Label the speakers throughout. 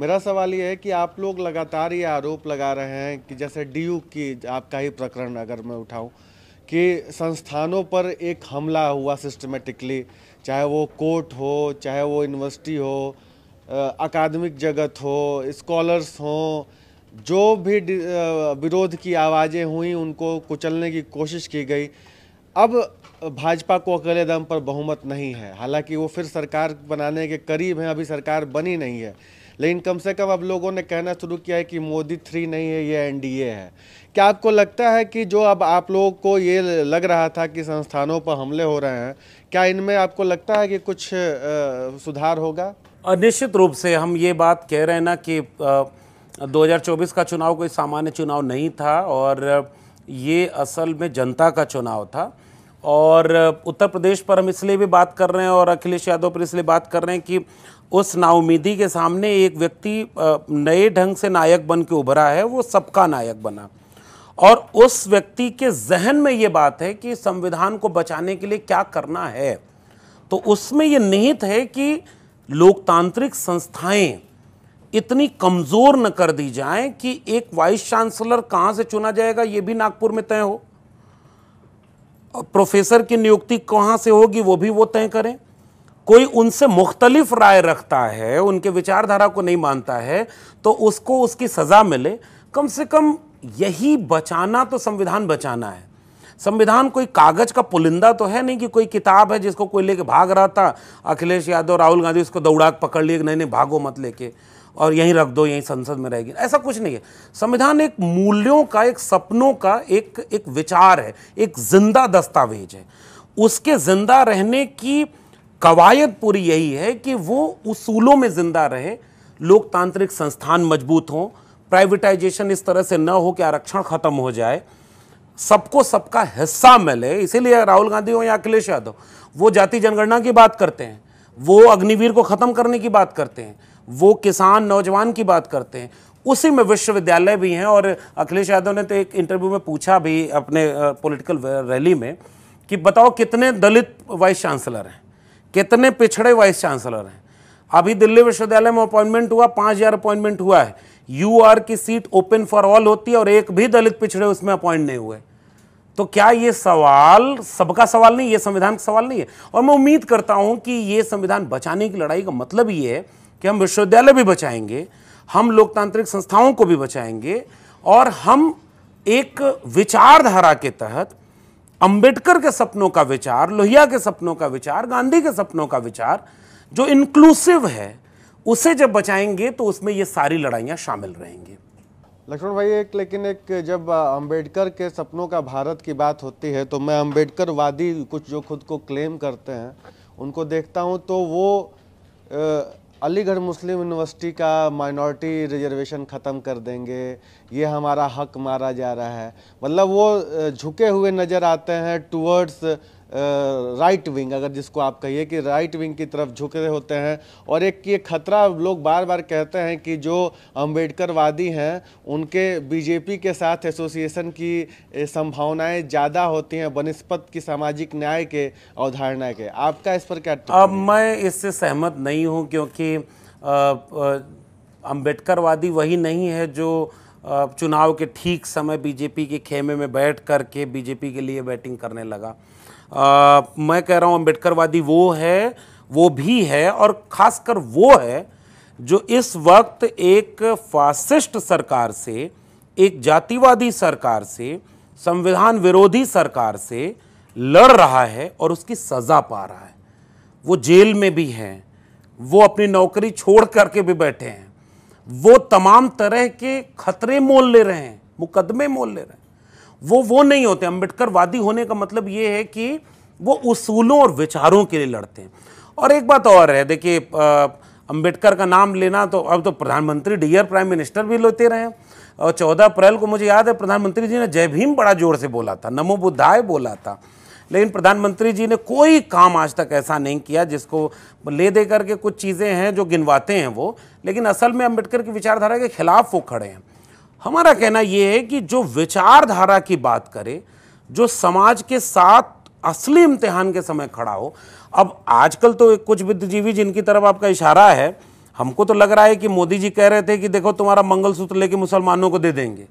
Speaker 1: मेरा सवाल ये है कि आप लोग लगातार ये आरोप लगा रहे हैं कि जैसे डी की आपका ही प्रकरण अगर मैं उठाऊं कि संस्थानों पर एक हमला हुआ सिस्टमेटिकली चाहे वो कोर्ट हो चाहे वो यूनिवर्सिटी हो अकादमिक जगत हो स्कॉलर्स हों जो भी विरोध की आवाज़ें हुई उनको कुचलने की कोशिश की गई अब भाजपा को अकेले दम पर बहुमत नहीं है हालांकि वो फिर सरकार बनाने के करीब हैं अभी सरकार बनी नहीं है लेकिन कम से कम अब लोगों ने कहना शुरू किया है कि मोदी थ्री नहीं है ये एनडीए है क्या आपको लगता है कि जो अब आप लोगों को ये लग रहा था कि संस्थानों पर हमले हो रहे हैं क्या इनमें आपको लगता है कि कुछ आ, सुधार होगा निश्चित रूप से हम ये बात कह
Speaker 2: रहे हैं ना कि आ, 2024 का चुनाव कोई सामान्य चुनाव नहीं था और ये असल में जनता का चुनाव था और उत्तर प्रदेश पर हम इसलिए भी बात कर रहे हैं और अखिलेश यादव पर इसलिए बात कर रहे हैं कि उस नाउमीदी के सामने एक व्यक्ति नए ढंग से नायक बन के उभरा है वो सबका नायक बना और उस व्यक्ति के जहन में ये बात है कि संविधान को बचाने के लिए क्या करना है तो उसमें ये निहित है कि लोकतांत्रिक संस्थाएं इतनी कमज़ोर न कर दी जाएं कि एक वाइस चांसलर कहाँ से चुना जाएगा ये भी नागपुर में तय हो प्रोफेसर की नियुक्ति कहाँ से होगी वो भी वो तय करें कोई उनसे मुख्तलिफ राय रखता है उनके विचारधारा को नहीं मानता है तो उसको उसकी सज़ा मिले कम से कम यही बचाना तो संविधान बचाना है संविधान कोई कागज का पुलिंदा तो है नहीं कि कोई किताब है जिसको कोई लेके भाग रहा था अखिलेश यादव राहुल गांधी उसको दौड़ाक पकड़ लिए नहीं नहीं भागो मत लेके और यहीं रख दो यहीं संसद में रहेगी ऐसा कुछ नहीं है संविधान एक मूल्यों का एक सपनों का एक एक विचार है एक जिंदा दस्तावेज है उसके जिंदा रहने की कवायद पूरी यही है कि वो उसूलों में जिंदा रहे लोकतांत्रिक संस्थान मजबूत हों प्राइवेटाइजेशन इस तरह से न हो कि आरक्षण खत्म हो जाए सबको सबका हिस्सा मिले इसीलिए राहुल गांधी हो या अखिलेश यादव वो जाति जनगणना की बात करते हैं वो अग्निवीर को खत्म करने की बात करते हैं वो किसान नौजवान की बात करते हैं उसी में विश्वविद्यालय भी हैं और अखिलेश यादव ने तो एक इंटरव्यू में पूछा भी अपने पॉलिटिकल रैली में कि बताओ कितने दलित वाइस चांसलर हैं कितने पिछड़े वाइस चांसलर हैं अभी दिल्ली विश्वविद्यालय में अपॉइंटमेंट हुआ पाँच हज़ार अपॉइंटमेंट हुआ है यू आर की सीट ओपन फॉर ऑल होती है और एक भी दलित पिछड़े उसमें अपॉइंट नहीं हुए तो क्या ये सवाल सबका सवाल नहीं ये संविधान का सवाल नहीं है और मैं उम्मीद करता हूँ कि ये संविधान बचाने की लड़ाई का मतलब ये है कि हम विश्वविद्यालय भी बचाएंगे हम लोकतांत्रिक संस्थाओं को भी बचाएंगे और हम एक विचारधारा के तहत अंबेडकर के सपनों का विचार लोहिया के सपनों का विचार गांधी के सपनों का विचार जो इंक्लूसिव है उसे जब बचाएंगे तो उसमें ये सारी लड़ाइयाँ शामिल रहेंगी
Speaker 1: लक्ष्मण भाई एक लेकिन एक जब अंबेडकर के सपनों का भारत की बात होती है तो मैं अंबेडकर वादी कुछ जो खुद को क्लेम करते हैं उनको देखता हूँ तो वो अलीगढ़ मुस्लिम यूनिवर्सिटी का माइनॉरिटी रिजर्वेशन ख़त्म कर देंगे ये हमारा हक मारा जा रहा है मतलब वो झुके हुए नज़र आते हैं टूवर्ड्स राइट विंग अगर जिसको आप कहिए कि राइट विंग की तरफ झुक रहे होते हैं और एक ये खतरा लोग बार बार कहते हैं कि जो वादी हैं उनके बीजेपी के साथ एसोसिएशन की संभावनाएं ज़्यादा होती हैं बनस्पत की सामाजिक न्याय के अवधारणा के आपका इस पर क्या
Speaker 2: अब मैं इससे सहमत नहीं हूँ क्योंकि अम्बेडकरवादी वही नहीं है जो चुनाव के ठीक समय बीजेपी के खेमे में बैठ कर के बीजेपी के लिए बैटिंग करने लगा आ, मैं कह रहा हूँ अम्बेडकरवादी वो है वो भी है और खासकर वो है जो इस वक्त एक फासिस्ट सरकार से एक जातिवादी सरकार से संविधान विरोधी सरकार से लड़ रहा है और उसकी सज़ा पा रहा है वो जेल में भी हैं वो अपनी नौकरी छोड़ करके भी बैठे हैं वो तमाम तरह के खतरे मोल ले रहे हैं मुकदमे मोल ले रहे हैं वो वो नहीं होते अंबेडकर वादी होने का मतलब ये है कि वो उसूलों और विचारों के लिए लड़ते हैं और एक बात और है देखिए अंबेडकर का नाम लेना तो अब तो प्रधानमंत्री डियर प्राइम मिनिस्टर भी लेते रहे हैं और चौदह अप्रैल को मुझे याद है प्रधानमंत्री जी ने जय भीम बड़ा जोर से बोला था नमो बुद्धाय बोला था लेकिन प्रधानमंत्री जी ने कोई काम आज तक ऐसा नहीं किया जिसको ले दे करके कुछ चीज़ें हैं जो गिनवाते हैं वो लेकिन असल में अम्बेडकर की विचारधारा के खिलाफ वो खड़े हैं हमारा कहना ये है कि जो विचारधारा की बात करें जो समाज के साथ असली इम्तिहान के समय खड़ा हो अब आजकल तो कुछ बुद्धिजीवी जिनकी तरफ आपका इशारा है हमको तो लग रहा है कि मोदी जी कह रहे थे कि देखो तुम्हारा मंगलसूत्र लेके मुसलमानों को दे देंगे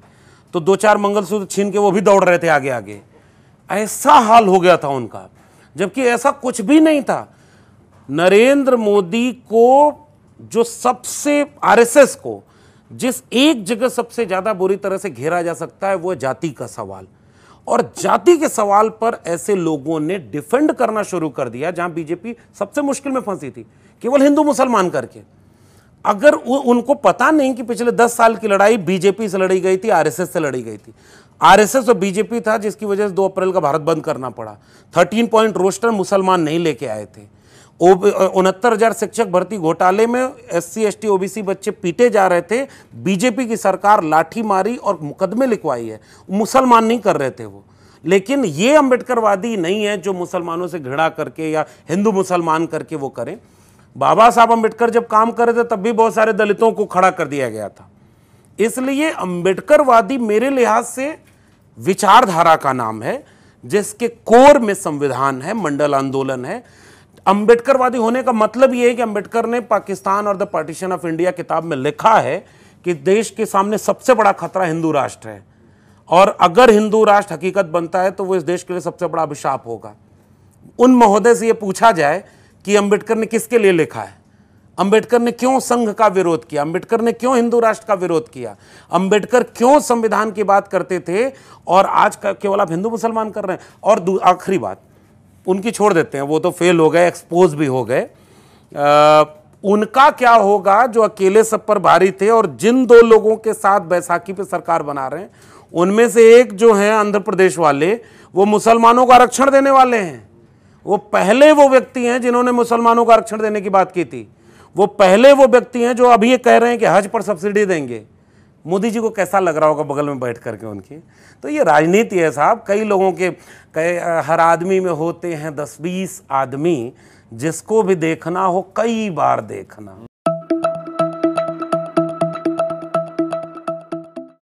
Speaker 2: तो दो चार मंगलसूत्र छीन के वो भी दौड़ रहे थे आगे आगे ऐसा हाल हो गया था उनका जबकि ऐसा कुछ भी नहीं था नरेंद्र मोदी को जो सबसे आरएसएस को जिस एक जगह सबसे ज्यादा बुरी तरह से घेरा जा सकता है वो है जाति का सवाल और जाति के सवाल पर ऐसे लोगों ने डिफेंड करना शुरू कर दिया जहां बीजेपी सबसे मुश्किल में फंसी थी केवल हिंदू मुसलमान करके अगर उनको पता नहीं कि पिछले दस साल की लड़ाई बीजेपी से लड़ी गई थी आरएसएस से लड़ी गई थी आरएसएस और बीजेपी था जिसकी वजह से दो अप्रैल का भारत बंद करना पड़ा थर्टीन पॉइंट रोस्टर मुसलमान नहीं लेके आए थे उनहत्तर हजार शिक्षक भर्ती घोटाले में S C S T OBC बच्चे पीटे जा रहे थे बीजेपी की सरकार लाठी मारी और मुकदमे लिखवाई है मुसलमान नहीं कर रहे थे वो लेकिन ये अम्बेडकरवादी नहीं है जो मुसलमानों से घृणा करके या हिंदू मुसलमान करके वो करें बाबा साहब अम्बेडकर जब काम कर रहे थे तब भी बहुत सारे दलितों को खड़ा कर दिया गया था इसलिए अंबेडकरवादी मेरे लिहाज से विचारधारा का नाम है जिसके कोर में संविधान है मंडल आंदोलन है अंबेडकरवादी होने का मतलब यह है कि अंबेडकर ने पाकिस्तान और द पार्टीशन ऑफ इंडिया किताब में लिखा है कि देश के सामने सबसे बड़ा खतरा हिंदू राष्ट्र है और अगर हिंदू राष्ट्र हकीकत बनता है तो वो इस देश के लिए सबसे बड़ा अभिशाप होगा उन महोदय से ये पूछा जाए कि अंबेडकर ने किसके लिए लिखा है अंबेडकर ने क्यों संघ का विरोध किया अंबेडकर ने क्यों हिंदू राष्ट्र का विरोध किया अंबेडकर क्यों संविधान की बात करते थे और आज केवल आप हिंदू मुसलमान कर रहे हैं और आखिरी बात उनकी छोड़ देते हैं वो तो फेल हो गए एक्सपोज भी हो गए उनका क्या होगा जो अकेले सब पर भारी थे और जिन दो लोगों के साथ बैसाखी पर सरकार बना रहे हैं उनमें से एक जो है आंध्र प्रदेश वाले वो मुसलमानों को आरक्षण देने वाले हैं वो पहले वो व्यक्ति हैं जिन्होंने मुसलमानों को आरक्षण देने की बात की थी वो पहले वो व्यक्ति हैं जो अभी ये कह रहे हैं कि हज पर सब्सिडी देंगे मोदी जी को कैसा लग रहा होगा बगल में बैठ करके उनके तो ये राजनीति है साहब कई लोगों के कई हर आदमी में होते हैं दस बीस आदमी जिसको भी देखना हो कई बार देखना